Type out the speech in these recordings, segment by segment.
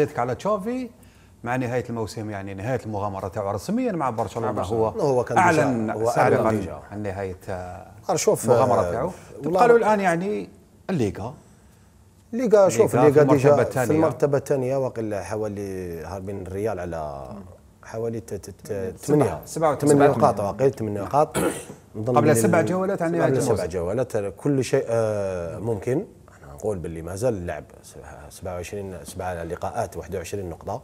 حديثك على تشافي مع نهايه الموسم يعني نهايه المغامره تاعو رسميا مع برشلونه هو, هو كان اعلن هو سابقا عن نهايه آه، آه، المغامره تاعو قالوا الان يعني الليغا الليغا شوف الليغا ديجا في المرتبه الثانيه واقل حوالي هاربين الريال على حوالي 8 8 نقاط واقل 8 نقاط قبل سبع جولات عن سبع جولات كل شيء آه، ممكن نقول باللي ما زال اللعب 27 سبعة لقاءات 21 نقطة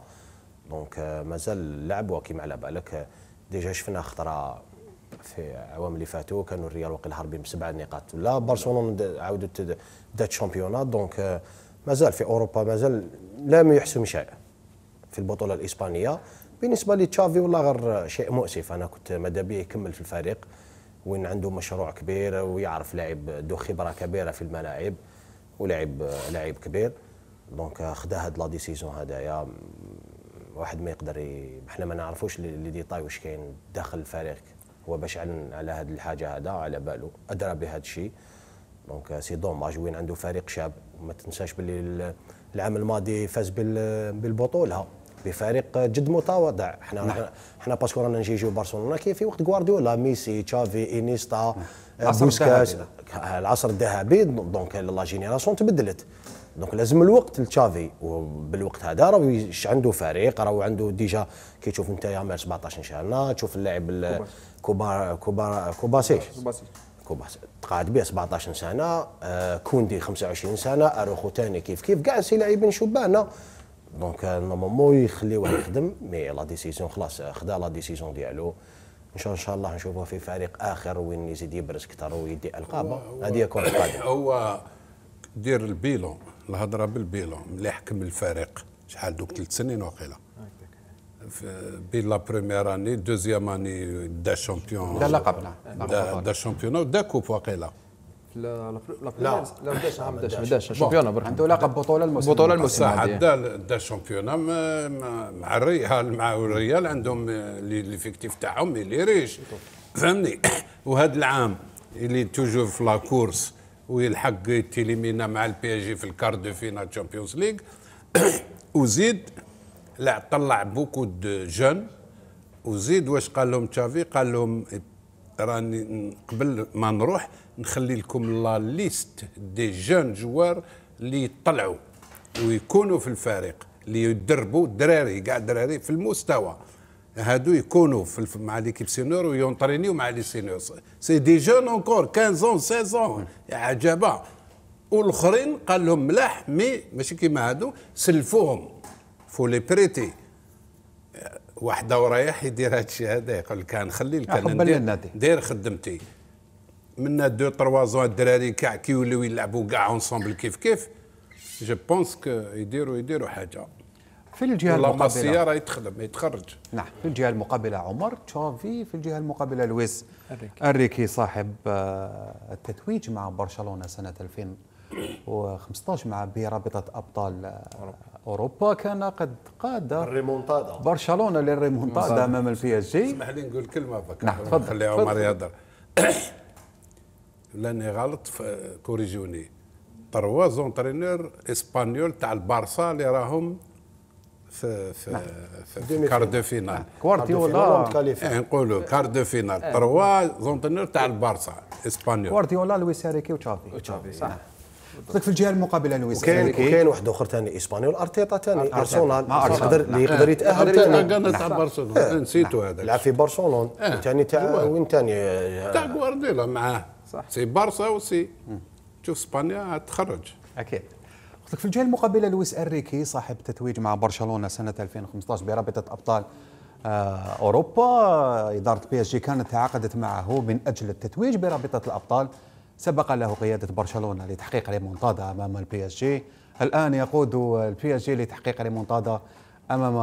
دونك آه، ما زال اللعب وكيما على بالك آه، ديجا شفنا خطرة في العوام اللي فاتوا كانوا الريال وقيل هاربين بسبع نقاط ولا برشلونة عاودت دات شامبيونات دونك آه، مازال في اوروبا مازال لم يحسم شيء في البطوله الاسبانيه بالنسبه لتشافي والله غير شيء مؤسف انا كنت ماذا به يكمل في الفريق وين عنده مشروع كبير ويعرف لاعب ذو خبره كبيره في الملاعب ولاعب لاعب كبير دونك خدا هاد لا ديسيزيون هذايا واحد ما يقدر ي... ما نعرفوش لي ديتاي واش كاين داخل الفريق هو باش على هاد الحاجه هذا على بالو ادرى بهذا الشيء دونك سي دوماج وين عنده فريق شاب ما تنساش باللي العام الماضي فاز بالبطوله بفريق جد متواضع احنا حنا نعم. احنا باسكو رانا نجيجو برشلونه كي في وقت غوارديولا ميسي تشافي انيستا نعم. آه، بوسكاس العصر الذهبي دونك لا جينيراسيون تبدلت دونك لازم الوقت لتشافي وبالوقت هذا راه عنده فريق راه عنده ديجا كي تشوف انت يا 17 ان شاء الله تشوف اللاعب كوبا كوبا كوباسي كوباس تقاعد به 17 سنه آه، كوندي 25 سنه اروخو ثاني كيف كيف كاع سي لاعبين شبانه دونك نورمالمون يخليوه يخدم مي لا ديسيزيون خلاص خدا لا ديسيزيون ديالو ان شاء الله نشوفه في فريق اخر وين يزيد يبرز اكثر ويدي القابه هذه كره القادم هو دير البيلون الهضره بالبيلون ملي حكم الفريق شحال دوك ثلاث سنين وقيله بين لا بروميير اني دوزيام اني دا شامبيون لا لا دا, شامبيون ودا كوب وقيله لا عام لا شامبيون برك عنده لا لا الموسم بطوله الموسم لا دا شامبيون مع الريال مع الريال عندهم ليفيكتيف تاعهم لا ريش فهمني وهذا العام اللي توجور في لاكورس ويلحق تيليمينا مع البي جي في الكار دو فينال تشامبيونز ليغ وزيد لا طلع بوكو دو جون وزيد واش قال لهم تشافي قال لهم راني قبل ما نروح نخلي لكم لا ليست دي جون جوار اللي يطلعوا ويكونوا في الفريق اللي يدربوا الدراري كاع الدراري في المستوى هادو يكونوا في مع ليكيب سينور ويونطرينيو مع لي سينور سي دي جون اونكور 15 اون 16 اون عجبه والاخرين قال لهم ملاح مي ماشي كيما هادو سلفوهم فو لي بريتي واحد ورايح يدير هذا الشيء هذا يقول لك انا نخلي لك انا ندير, خدمتي منا دو تروا زون الدراري كاع كي يوليو يلعبوا كاع اونسومبل كيف كيف جو بونس كو يديروا يديروا حاجه في الجهه المقابله السياره يتخدم يتخرج نعم في الجهه المقابله عمر تشافي في الجهه المقابله لويس الريكي أريكي صاحب آه، التتويج مع برشلونه سنه 2015 مع برابطه ابطال آه، أوروبا. اوروبا كان قد قاد الريمونتادا برشلونه للريمونتادا امام البي اس جي اسمح لي نقول كلمه فقط نعم تفضل خلي عمر يهضر لاني غلط كوريجوني تروا زونترينور اسبانيول تاع البارسا اللي راهم في في نعم. في كار دو فينال نعم. كوارتيولا نقولوا كار دو فينال إيه، إيه. إيه. تروا زونترينور تاع البارسا اسبانيول كوارتيولا لويس اريكي وتشافي وتشافي صح في الجهه المقابله لويس كاين وكاين واحد اخر ثاني اسبانيول آه، ارتيتا ثاني ارسنال يقدر اللي يقدر آه، يتاهل ثاني نعم. إيه. إيه. تاع برشلونه نسيتو هذاك لعب في برشلونه ثاني تاع وين ثاني تاع غوارديلا معاه صح سي بارسا وسي شوف اسبانيا تخرج اكيد في الجهه المقابله لويس انريكي صاحب تتويج مع برشلونه سنه 2015 برابطه ابطال آه، اوروبا اداره بي اس جي كانت تعاقدت معه من اجل التتويج برابطه الابطال سبق له قيادة برشلونة لتحقيق ريمونتادا أمام البي اس جي الآن يقود البي اس جي لتحقيق ريمونتادا أمام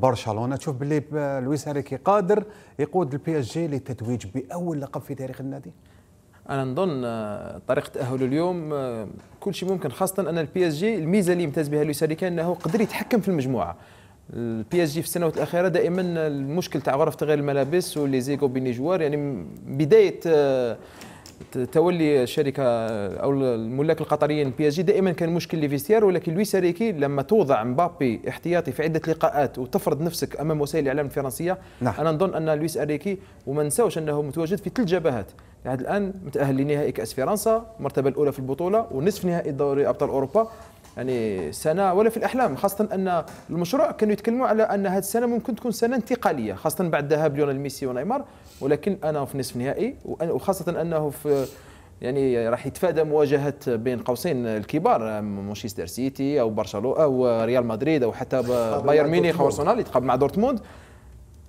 برشلونة تشوف باللي لويس هاريكي قادر يقود البي اس جي للتتويج بأول لقب في تاريخ النادي انا نظن آه، طريقه تاهله اليوم آه، كل شيء ممكن خاصه ان البي اس جي الميزه اللي يمتاز بها لويس هاريكي انه قدر يتحكم في المجموعه البي اس جي في السنوات الاخيره دائما المشكل تاع غرف تغيير الملابس واللي زيغو بيني جوار يعني بدايه آه، تولي الشركه او الملاك القطريين بي اس جي دائما كان مشكل ليفيستير ولكن لويس ريكي لما توضع مبابي احتياطي في عده لقاءات وتفرض نفسك امام وسائل الاعلام الفرنسيه نعم. انا نظن ان لويس اريكي وما نساوش انه متواجد في كل جبهات لحد الان متاهل لنهائي كاس فرنسا المرتبه الاولى في البطوله ونصف نهائي دوري ابطال اوروبا يعني سنه ولا في الاحلام خاصه ان المشروع كانوا يتكلموا على ان هذه السنه ممكن تكون سنه انتقاليه خاصه بعد ذهاب ليونيل ميسي ونيمار ولكن انا في نصف نهائي وخاصه انه في يعني راح يتفادى مواجهه بين قوسين الكبار مانشستر سيتي او برشلونه او ريال مدريد او حتى بايرن ميونخ وارسنال يتقابل مع دورتموند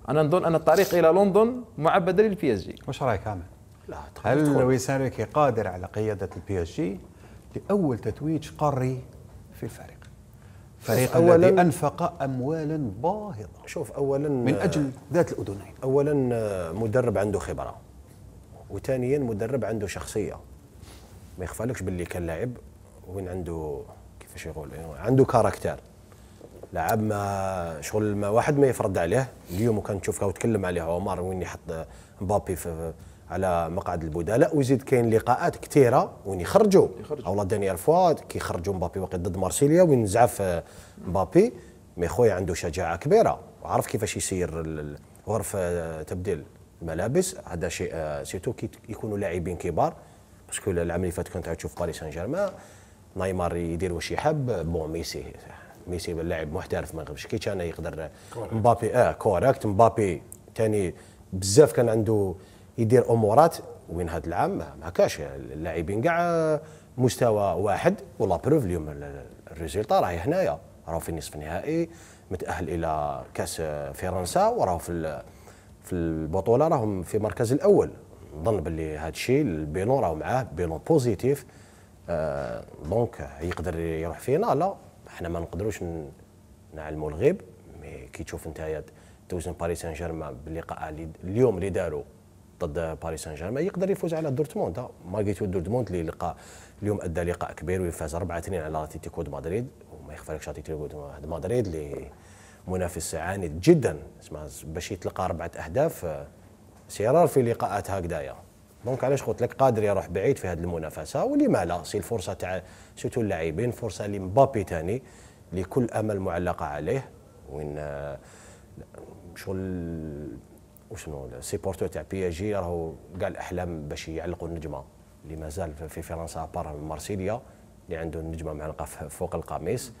انا نظن ان الطريق الى لندن معبده للبي اس جي واش رايك لا هل لويس قادر على قياده البي اس جي لاول تتويج قاري في الفريق فريق الذي انفق اموالا باهظه شوف اولا من آه، اجل ذات الاذنين اولا آه، مدرب عنده خبره وثانيا مدرب عنده شخصيه ما يخفالكش باللي كان لاعب وين عنده كيفاش يقول يعني عنده كاركتر لاعب ما شغل ما واحد ما يفرض عليه اليوم وكان تشوف وتكلم عليه عمر وين يحط مبابي في على مقعد البدلاء ويزيد كاين لقاءات كثيره وين يخرجوا او لا دانيال فوا كيخرجوا مبابي واقي ضد مارسيليا وين زعف آه، مبابي مي خويا عنده شجاعه كبيره وعرف كيفاش يسير غرفه آه، تبديل الملابس هذا شيء آه، سيتو كي يكونوا لاعبين كبار باسكو العام اللي فات كنت تشوف باريس سان جيرمان نيمار يدير واش يحب بون ميسي ميسي لاعب محترف ما يغبش كي كان يقدر مبابي اه كوريكت مبابي ثاني بزاف كان عنده يدير امورات وين هذا العام ما كاش اللاعبين كاع مستوى واحد ولا بروف اليوم الريزلتا راهي هنايا راهو في نصف النهائي متاهل الى كاس فرنسا وراهو في في البطوله راهم في المركز الاول نظن باللي هذا الشيء البيلون راهو معاه بيلون بوزيتيف آه دونك يقدر يروح فينا لا احنا ما نقدروش نعلموا الغيب مي كي تشوف انت توزن باريس سان جيرمان باللقاء اليوم اللي داروا ضد باريس سان جيرمان يقدر يفوز على دورتموند مارغيتو دورتموند اللي لقى اليوم ادى لقاء كبير وفاز 4 2 على اتلتيكو مدريد وما يخفلكش اتلتيكو مدريد اللي منافس عنيد جدا باش يتلقى اربعه اهداف سيرار في لقاءات هكذايا دونك علاش قلت لك قادر يروح بعيد في هذه المنافسه ولما لا سي الفرصه تاع سيتو اللاعبين فرصه لمبابي ثاني لكل امل معلقه عليه وين شغل وشنو السيبورتو تاع بي اس جي راهو قال احلام باش يعلقوا النجمه اللي مازال في فرنسا بار مارسيليا اللي عنده النجمه معلقه فوق القميص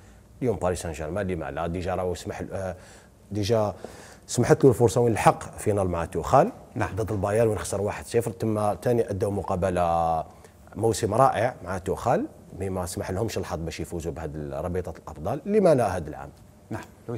اليوم باريس سان جيرمان اللي معلا ديجا راهو سمح آه، ديجا سمحت له الفرصه وين الحق فينال مع توخال نعم. ضد البايرن وين خسر 1-0 تما ثاني ادوا مقابله موسم رائع مع توخال مي ما سمح لهمش الحظ باش يفوزوا بهذه ربيطه الابطال لما لا هذا العام نعم